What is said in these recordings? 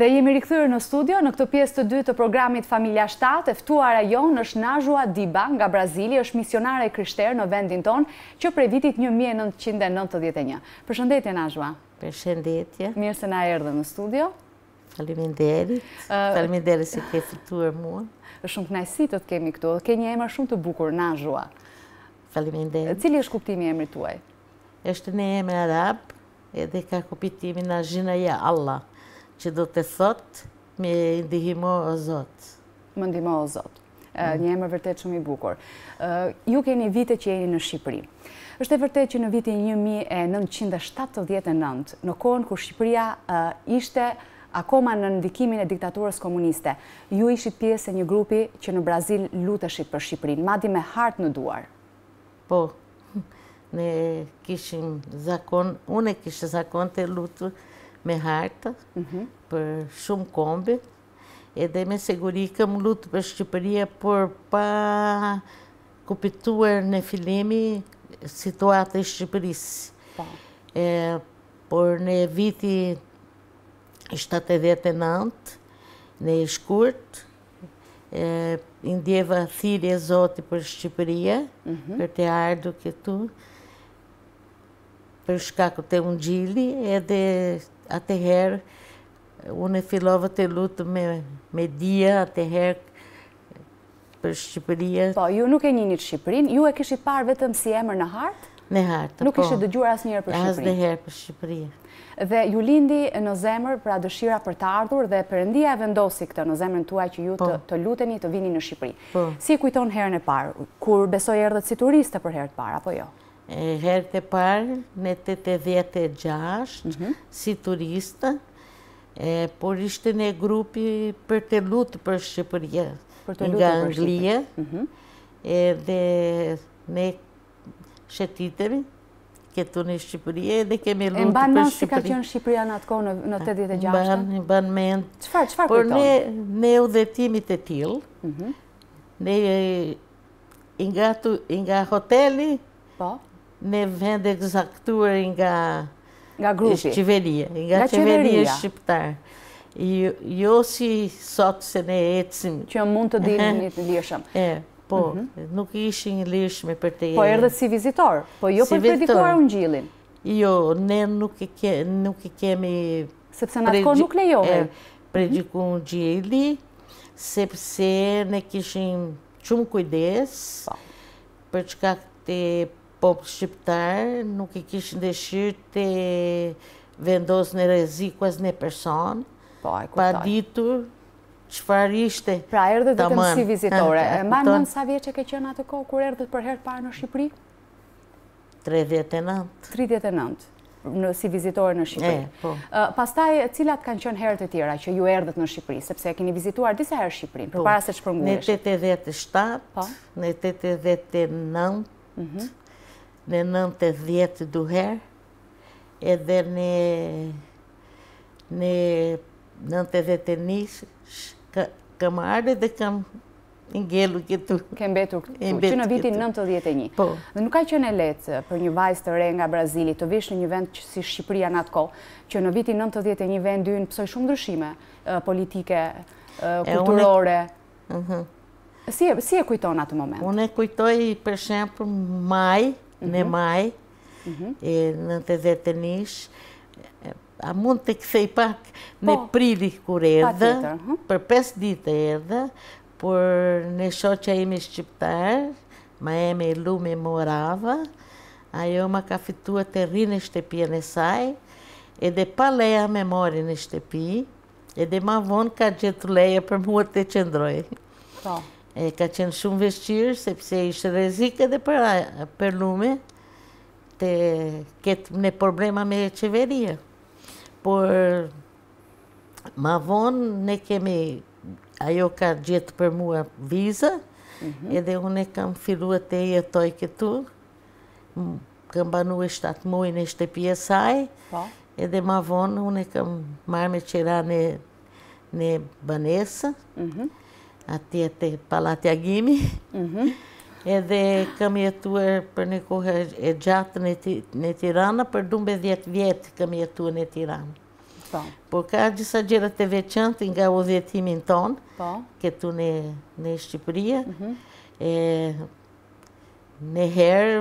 Dhe jemi rikëthyrë në studio në këtë pjesë të dy të programit Familia 7, eftuara jonë është Shnazhua Diba nga Brazili, është misionare e kryshterë në vendin tonë që prej vitit 1991. Përshëndetje, Nazhua. Përshëndetje. Mirë se na erdhe në studio. Falimin deri, falimin deri si ke fituar mua. Shumë të najsi të të kemi këtu, dhe ke një emër shumë të bukur, Nazhua. Falimin deri. Cili është kuptimi emri tuaj? është një emër arab, edhe ka kupitimin në Allah që do të thot me ndihimo o Zot. Më ndihimo o Zot. Mm. Një emër vërtet shumë i bukur. Ju keni vite që jeni në Shqipëri. Êshtë e vërtet që në vitin 1979, në kohën kër Shqipëria ishte akoma në ndikimin e diktaturës komuniste, ju ishit pjesë e një grupi që në Brazil lutëshit për Shqipërin, madi me hartë në duar. Po, ne kishim zakon, une kishë zakon të lutur, Meharta, uhum. por shumë e de me segurica kam lutë për Shqipëria, por pa kupituar në situata situatë e Shqipërisë. Tá. É, por në viti 79, në é em e, indjeva thirje zoti estiparia Shqipëria, mm -hmm. Uhum. për que tu, këtu, për shkakut um dili é de atëherë unë e fillova të lutë me, me dhja, atëherë për Shqipëria. Po, ju nuk e njënit Shqipërin, ju e kishit parë vetëm si emër në hartë? Në hartë, nuk po. Nuk ishit dëgjur asë njërë për Shqipërinë? Asë herë për Shqipëria. Dhe ju lindi në zemër pra dëshira për të ardhur dhe përëndia e vendosi këtë në zemër në tuaj që ju po. të, luteni të vini në Shqipëri. Po. Si kujton herën e parë, kur besoj erdhët si turiste për herët parë, apo jo? herë të parë në të të djetë e gjashtë, mhm. si turista, por ishte në grupi për të lutë për Shqipëria nga Anglija, dhe ne shetitemi këtu në Shqipëria dhe kemi lutë për Shqipëria. Mhm. E mba në si ka qënë Shqipëria në atë kohë në të djetë e gjashtë? E mba në Qëfar, qëfar kujtonë? Por ne me dhetimit e tilë, ne nga hoteli, po në vend e këzaktuar nga... Nga grupi. Nga qeveria. Nga qeveria shqiptarë. Jo, jo si sot se ne ecim... Që mund të dilë një të lishëm. E, po, mhm. nuk ishë një lishme për të... Po, erdhe si vizitor, po jo për predikuar unë gjilin. Jo, ne nuk i kemi... Sepse në atë kohë nuk lejove. Predikuar unë gjili, sepse ne kishim qumë kujdes, po. për çka këte popull shqiptar nuk i kishin dëshirë të vendosë në reziku në person, pa, ditur që ditur ishte Pra, erdhët dhe të si vizitore. ma në sa vje që ke qënë atë kohë, kur erdhët për herë parë në Shqipëri? 39. 39. Në, si vizitore në Shqipëri. po. pastaj, cilat kanë qënë herët e tjera që ju erdhët në Shqipëri, sepse e keni vizituar disa herë Shqipëri, për para po. se që përmgurështë? Në 87, po. në 89, në nëntë e dhjetë duher, edhe në nëntë e dhjetë e nishë, kam arre dhe kam ngellu këtu. Kem betur këtu, që në vitin nëntë e dhjetë e një. Po. Dhe nuk ka që në letë për një vajzë të re nga Brazili, të vishë në një vend që si Shqipria në atë ko, që në vitin nëntë e dhjetë e një vend dynë pësoj shumë ndryshime politike, kulturore. Mhm. Si e kujtonë atë moment? Unë e kujtoj, për shemë, për maj, në mhm. maj, mhm. në të zetë nishë, a mund të kësej pak në po. prili kur edhe, për 5 dite edhe, por në shoqa imi shqiptarë, ma e me lu me morava, ajo ma ka fitua të rri në e në saj, edhe pa leja me mori në shtepi, edhe ma vonë ka gjithë leja për mua të qëndrojë. Po. E ka qenë shumë veshqirë, sepse ishte dhe edhe dhe për lume, të ketë në problema me qeveria. Por, ma vonë, ne kemi, ajo ka gjithë për mua viza, mhm. edhe unë e kam filua të jetoj këtu, kam banu e shtatë mujnë e shtë pjesaj, po. edhe ma vonë, unë e kam marrë me qera në banesë, mhm aty te pallati agimi. Mhm. Edhe kam jetuar për një kohë e gjatë në, Tirana, për dumbe 10 vjetë kam jetuar në Tirana. Po. Por ka gjitha gjerët të veçantë nga u dhjetimin tonë, po. këtu në, në Shqipëria. Mhm. në herë,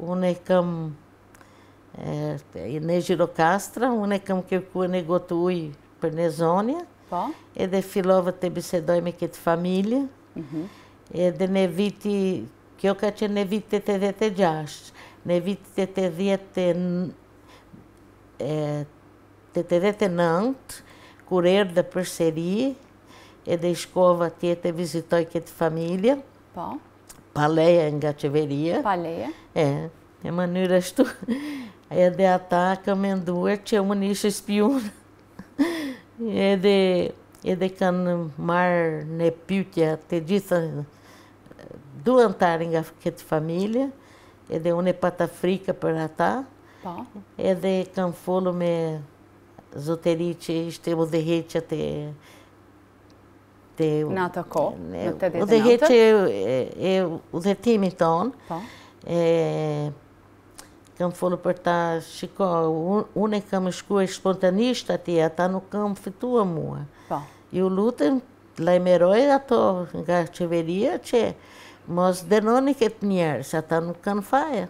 unë e kam në Gjirokastra, unë e kam kërkuar në gotuaj për në zonjet. Po. Edhe fillova të bisedoj me këtë familje. Mhm. Edhe në viti, kjo ka që në vitit e dhjetë e gjashtë, në viti e të dhjetë e të të dhjetë e nëntë, kur erë dhe për seri, edhe i shkova tjetë e vizitoj këtë familje. Po. Paleja nga qeveria. Paleja. E, e mënyrë ashtu. Edhe ata ka menduar që më ishe spionë edhe kanë marrë në pyetje të gjitha duan të nga këtë familje, edhe unë e pata frika për ata, po. edhe kam folu me zoteri që ishte u dhe heqë të... Në atë ko, në të dhe dhe natë? U dhe heqë e u dhe timi tonë, kam folu për ta, shiko, unë e kam shkua i spontanisht ati, ata nuk kam fitua mua. Po. Ju lutëm, lajmeroj ato nga qeveria që mos denoni këtë njerë, ata nuk kanë faja.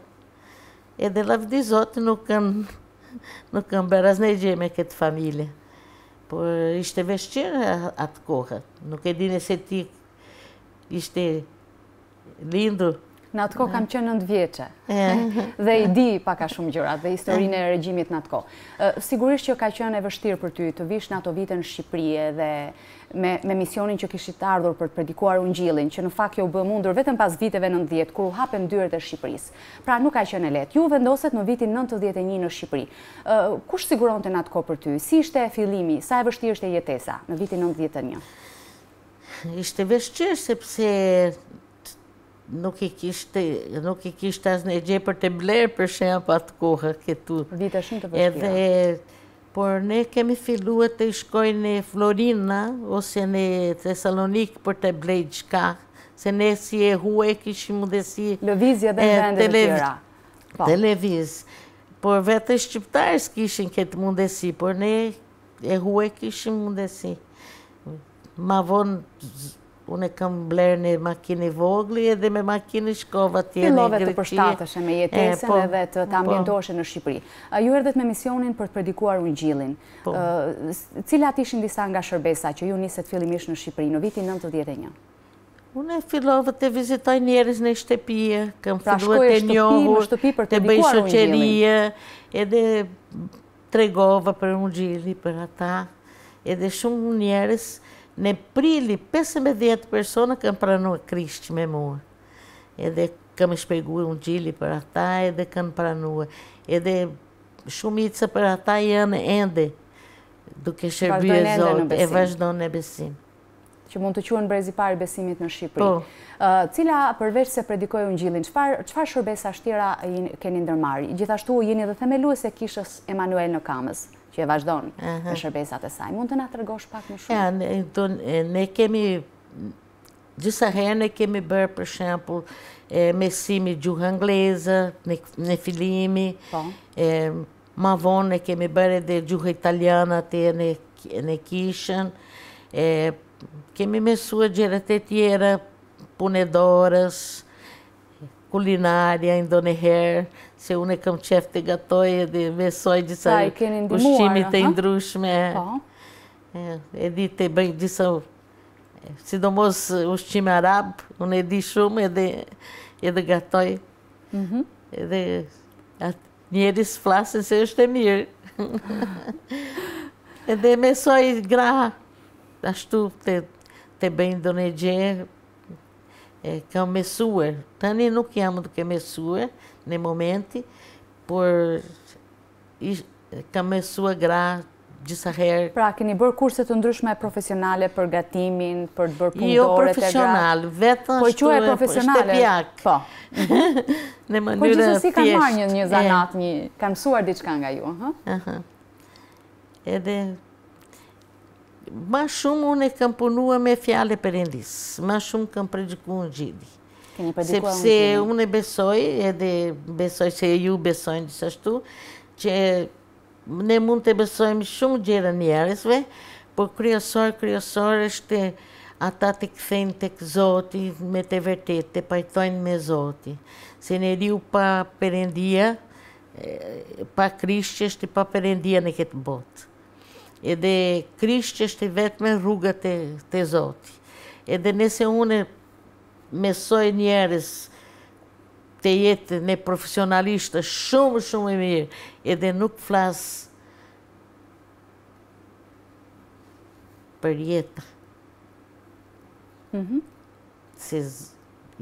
Edhe la vdi zotë nuk kanë, nuk kanë beraz ne gje me këtë familje. Por ishte veshqirë atë kohët, nuk e dine se ti ishte lindur Në atë kohë kam qenë 9 vjeçë. dhe i di pak a shumë gjëra dhe historinë e regjimit në atë kohë. Sigurisht që ka qenë e vështirë për ty të vish në ato vite në Shqipëri dhe me me misionin që kishit ardhur për të predikuar Ungjillin, që në fakt jo u bë mundur vetëm pas viteve 90 kur u hapen dyert e Shqipërisë. Pra nuk ka qenë lehtë. Ju vendoset në vitin 91 në Shqipëri. Kush siguronte në atë kohë për ty? Si ishte fillimi? Sa e vështirë e jetesa në vitin 91? Ishte vështirë sepse nuk i kishte nuk i kishte as një gjë për të bler për shemb pa kohë këtu. Vita shumë të vështira. Edhe por ne kemi filluar të shkojmë në Florina ose në Thessaloniki për të bler diçka, se ne si e huaj kishim mundësi Lëvizja dhe vende të tjera. Po. Televiz. Por vetë shqiptarës kishin këtë mundesi, por ne e huaj kishim mundesi. Ma vonë Unë e kam blerë një makini vogli edhe me makini shkova tjene në Greqi. Filove të përshtatëshe me jetesën po, edhe të po. ambientoshe në Shqipëri. Ju erdhët me misionin për të predikuar unë gjilin. Po. Cilat ishin disa nga shërbesa që ju niset fillimish në Shqipëri në vitin 91? Unë e filove të vizitoj njerës në shtepije, këm pra, filove të njohur, të bëj shoqerije, edhe tregova për unë gjili, për ata, edhe shumë njerës në prili 15 persona kanë pranuar krisht me mua. Edhe kam shpegu unë gjili për ata edhe kanë pranuar. Edhe shumit se për ata janë ende duke shërbjë e zotë, e vazhdojnë e besim. Që mund të quen brezi parë besimit në Shqipëri. Po. Cila përveç se predikojë unë gjilin, qëfar shërbes ashtira keni ndërmari? Gjithashtu jeni dhe themelues e kishës Emanuel në kamës që e vazhdojnë në shërbesat e saj. Mund të nga të rëgosh pak më shumë? Ne kemi, gjitha herë ne kemi bërë për shempull mesimi gjuhë angleze, në filimi, po. ma vonë ne kemi bërë edhe gjuhë italiana të në kishën, kemi mesua gjerët e tjera, punedores, kulinaria ndo herë, se unecam chef de gatoi de besoi de tá, sai o time tem drushme edite bem de disso é, se domos os time arab um edishum né de de gatoi de uhum. Nieres flasse seus temir. E de me só gra. Acho tu te te bem donedje. Né é que é mesua. Tani não que amo do que é mesua. në momenti, por ish, kam mësua gra gjitha herë. Pra, keni bërë kurse të ndryshme profesionale për gatimin, për të bërë jo, punëtore të gra? Jo, profesional, vetën po, shtu e profesionale. shtepjak. Po, në po, mënyrë po, fjesht. Po, gjithësësi kanë marrë një, një zanat, një, kanë mësuar diçka nga ju, ha? Aha. Edhe, ma shumë unë e kam punua me fjale për endisë, ma shumë kam përgjikua në gjithi sepse unë e besoj, edhe besoj se ju besojnë që ashtu, që ne mund të besojnë shumë gjerë njerësve, por kryesor, kryesor është ata të këthejnë të këzoti me të vërtet, të pajtojnë me zoti. Se në riu pa përendia, pa krisht që është pa përendia në këtë botë. Edhe krisht që është vetë me rrugët të zoti. Edhe nëse une mesoj njerës të jetë në profesionalishtë shumë, shumë e mirë, edhe nuk flasë për jetë. Mhm. Se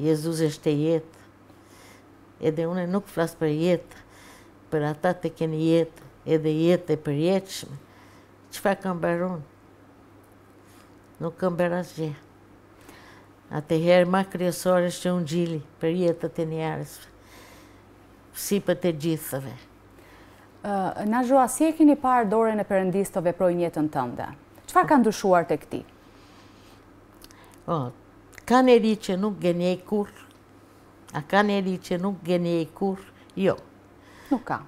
Jezus është të jetë, edhe une nuk flasë për jetë, për ata të keni jetë, edhe jetë e për jetëshme, që fa kam baronë? Nuk kam baronë që jetë. Ate herë ma kryesore është që unë gjili për jetët e njerës, si për të gjithëve. Në zhua, si e kini parë dore në përëndis të veproj njetën tënde? Qëfar kanë dushuar të këti? O, kanë eri që nuk e kur? A kanë eri që nuk e kur? Jo. Nuk ka.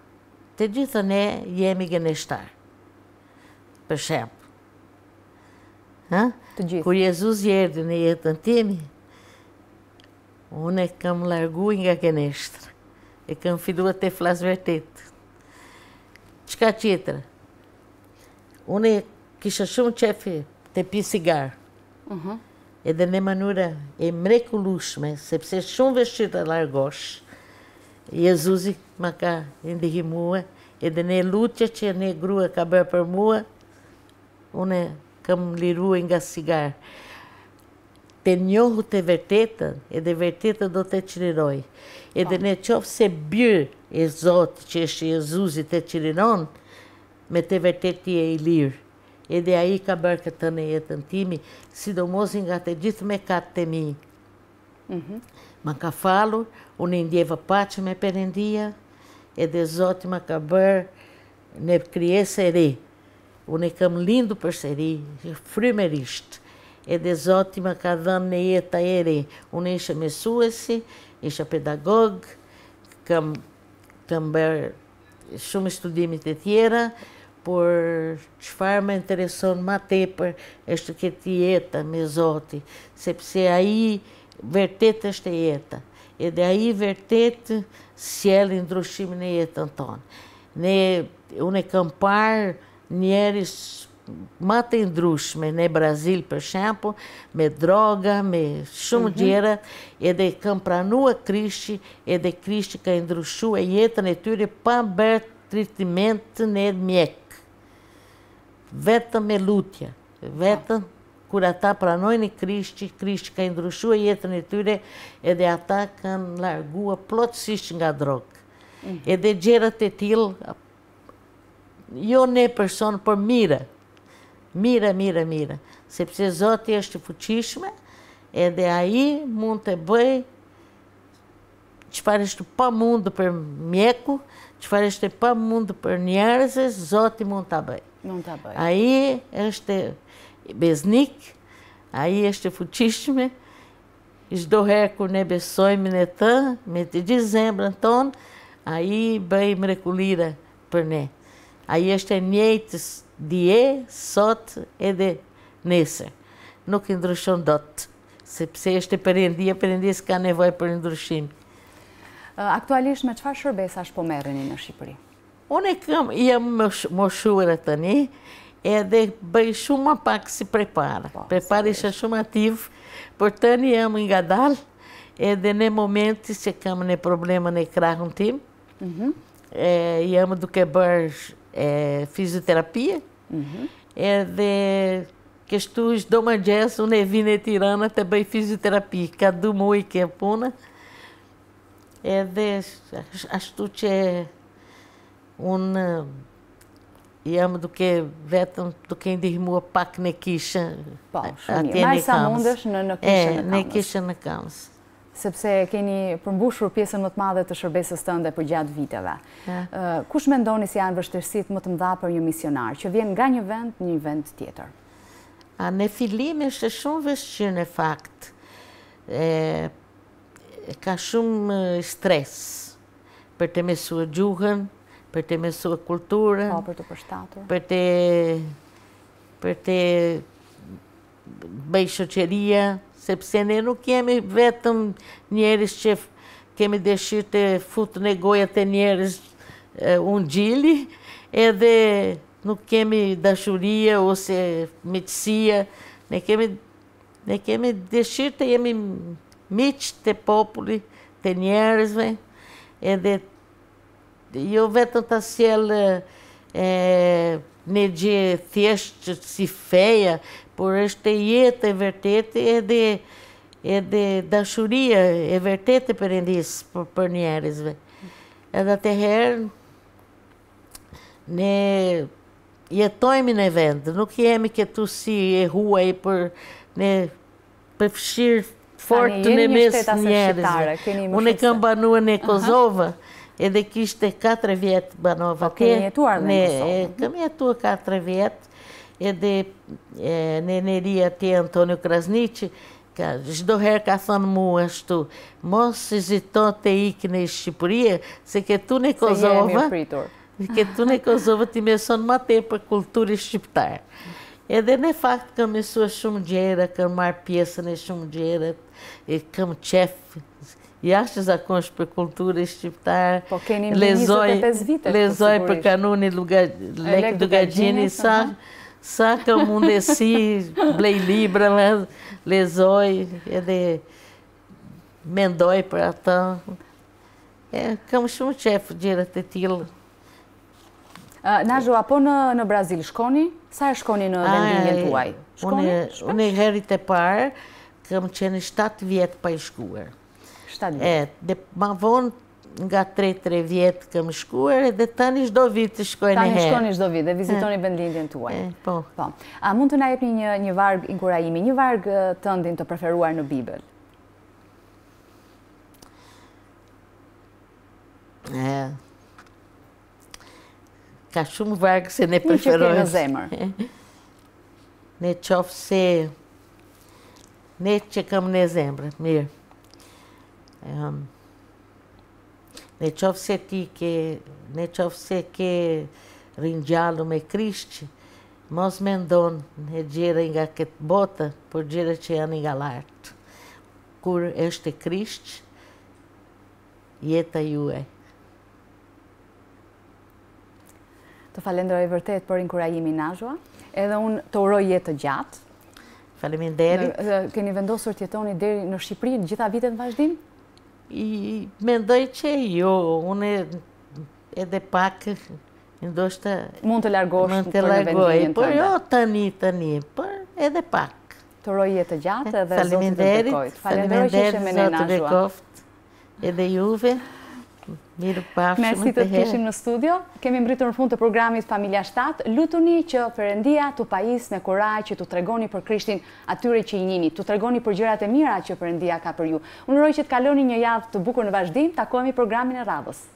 Të gjithë ne jemi genështar. Për shemë. Curi Jesus ierde ne tantimi, une cam largu inga genestra, e cam fidua te flas vertet. Tchka titra, une kishashum chefe te pisigar, uhum. e de ne manura e mreculushme, se pse shum vestita largosh, Jesus maca indigimua, e de ne lutia che ne grua caber per mua, une Camliru Engacigar. Tenhorro teverteta, e deverteta do tetiriroi. E se sebir exot, tieche Jesus e tetirinon, me tevertete e ilir. E de aí cabarca taneetantime, sidomos engatedit mecatemi. Uhum. Macafalo, unendieva pati me perendia, e desote caber ne criesere. unë e kam lindu për sëri, frimerisht, edhe Zoti më ka dhënë në jetë të eri. Unë ishe mesuesi, ishe pedagog, kam, kam bërë shumë studimit e tjera, por qëfar me intereson ma tepër është këti jetë me Zoti, sepse aji vërtet është jetë, edhe aji vërtet sjelë ndryshimin e jetën tonë. Ne, unë e kam parë, Nieres Matendrush, me ne é Brasil, por exemplo, me droga, me chum dinheiro, e é de nua Cristi, e é de Cristi que endruxu, e eta neture pambert tritiment ne né, miec. Veta me veta curata para nós ne né, Cristi, Cristi que endruxu, e eta neture, e de ataca, largua, plot sistinga droga. E uhum. de gera tetil, io ne persone por mira. Mira, mira, mira. você precisou ter este futismo, é de aí, muito bem, te este para mundo per mieco, te este para mundo per nierzes, zote monta bem. tá bem. Aí, este besnik, aí este futismo, esdorreco nebessoi minetan, mete dezembro, então, aí bem merculira por né. A i është e njëjtës dje, sot edhe nese. Nuk i ndryshon do të, sepse është e përindje, përindje s'ka nevoj për ndryshim. Aktualisht me qëfar shërbes ashtë po merëni në Shqipëri? Unë e këmë, jam më shurë të një, edhe bëj shumë më pak si prepara. Po, prepara isha shumë ativë, për të një jam nga dalë, edhe në momentis që kam në problemën e krahën tim, mhm. jam duke bërë é, fisioterapia, uhum. é de que o domanges unevine tirana também fisioterapia, cadu mui que é puna. É de astute é E iam do que vetam do que indirmua pac ne kisha. Bom, a amundas é, na kisha na cama. É, ne kisha na cama. sepse keni përmbushur pjesën më të madhe të shërbesës tënde për gjatë viteve. Kush me ndoni si janë vështërësit më të mdha për një misionar, që vjen nga një vend, një vend tjetër? A në filim është shumë vështë në fakt. ka shumë stres për të mesua gjuhën, për të mesua kulturën. Po, për të përshtatur. Për të... për të... bëjë shëqeria. não que me vetam nieres chef que me deixite fut negoia tenieres eh, um dile é de no que me da juria ou se medicia nem que me nem que me deixe ter me mitite populi tenieres vem é de eu vetam taciel de feste se feia por este ieta vertete e de e de da churia e vertete perendis por pornieres ve é da terrer ne e é me ne vendo no que é me que tu se errua aí por ne perfir forte ne mes nieres une cambanua ne Kosova uh -huh. É é Edhe katër vjetë banova të. Kemi jetuar dhe në Kosovë. Kemi jetuar katër vjetë, edhe e, neneria Krasnitch que Krasniqi, ka, gjdo herë ka thënë mua ashtu, mos hezito të que në Shqipëria, se këtu në Kosovë... Se jemi pritur. Këtu në Kosovë ti mëson cultura te É de é, é shqiptarë. Edhe que fakt kam mësuar shumë que kam marë pjesën e shumë gjera, kam qefë, jashtë zakonsh për kulturë i shqiptarë. Po keni 25 vite. Lezoj për kanoni lekë duka sa, ka të mundesi, blej libra lezoj edhe mendoj për ata. Këmë shumë qefë e fëgjerët e tjilë. Nazhu, apo në Brazil shkoni? Sa e shkoni në vendinje të uaj? Unë e herit e parë, këmë qeni 7 vjetë pa i shkuar. 7 vjetë. Dhe ma vonë nga 3-3 vjetë këmë shkuar edhe tani shdo vitë të shkojnë e herë. Tani shkojnë i shdo vitë dhe vizitoni bëndlindin të uaj. Po. Po. A mund të najep një një vargë inkurajimi, një vargë të ndin të preferuar në Bibel? E... Ka shumë vargë se ne preferojnë. Një që në zemër. Ne qofë se... Ne që kam në zemërë, mirë. Ehm, në qofë se ti ke, në qofë se ke rinjallu me krishqë, mos me ndonë në gjere nga këtë botë, por gjere që janë nga lartë. Kur është krishqë, jetë a e Të falendroj vërtet për inkurajimi në azhua, edhe unë të uroj jetë gjatë. Faleminderit. Keni vendosur të jetoni deri në Shqipëri gjitha vitet në vazhdim? i mendoj që jo, unë edhe pak ndoshta... Mund të largosh për në vendinjën tërnda. Por jo, tani, tani, por edhe pak. Të rojë jetë gjatë eh, dhe zonë të të të kojtë. Falemenderit, zonë të edhe juve. Mirë pafshëm po të herë. Mersi të të kishim në studio. Kemi mbritur në fund të programit Familia 7. Lutuni që përëndia të pajis me kuraj që të tregoni për krishtin atyre që i njini, të tregoni për gjërat e mira që përëndia ka për ju. Unëroj që të kaloni një javë të bukur në vazhdim, takojemi programin e radhës.